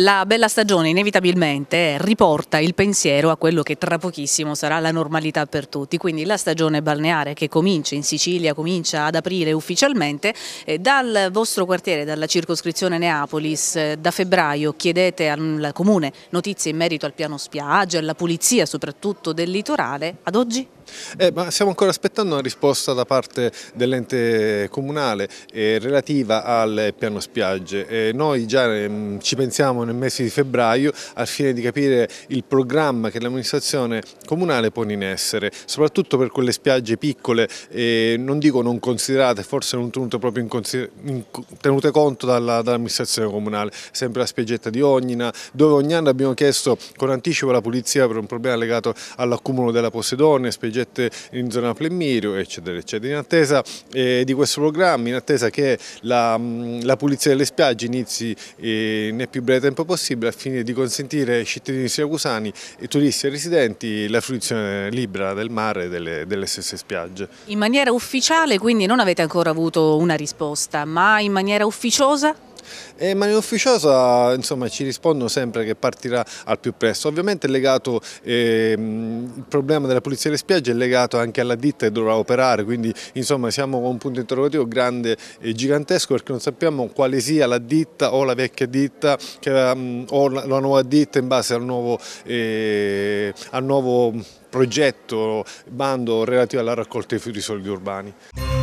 La bella stagione inevitabilmente riporta il pensiero a quello che tra pochissimo sarà la normalità per tutti, quindi la stagione balneare che comincia in Sicilia, comincia ad aprire ufficialmente, eh, dal vostro quartiere, dalla circoscrizione Neapolis, eh, da febbraio chiedete al Comune notizie in merito al piano spiaggia, alla pulizia soprattutto del litorale, ad oggi? Eh, ma stiamo ancora aspettando una risposta da parte dell'ente comunale eh, relativa al piano spiagge. Eh, noi già mh, ehm, ci pensiamo nel mese di febbraio al fine di capire il programma che l'amministrazione comunale pone in essere, soprattutto per quelle spiagge piccole, non dico non considerate, forse non tenute, in in tenute conto dall'amministrazione dall comunale, sempre la spiaggetta di Ognina, dove ogni anno abbiamo chiesto con anticipo alla pulizia per un problema legato all'accumulo della Posidonia, spiaggetta project in zona Plemmirio, eccetera, eccetera. In attesa eh, di questo programma, in attesa che la, mm, la pulizia delle spiagge inizi eh, nel più breve tempo possibile, al fine di consentire ai cittadini siracusani, ai turisti e ai residenti la fruizione libera del mare e delle, delle stesse spiagge. In maniera ufficiale quindi non avete ancora avuto una risposta, ma in maniera ufficiosa? E eh, in maniera ufficiosa insomma, ci rispondono sempre che partirà al più presto. Ovviamente legato, eh, il problema della pulizia delle spiagge è legato anche alla ditta che dovrà operare, quindi insomma, siamo con un punto interrogativo grande e gigantesco perché non sappiamo quale sia la ditta o la vecchia ditta che, ehm, o la, nuova ditta in base al nuovo, eh, al nuovo progetto, bando relativo alla raccolta dei rifiuti solidi urbani.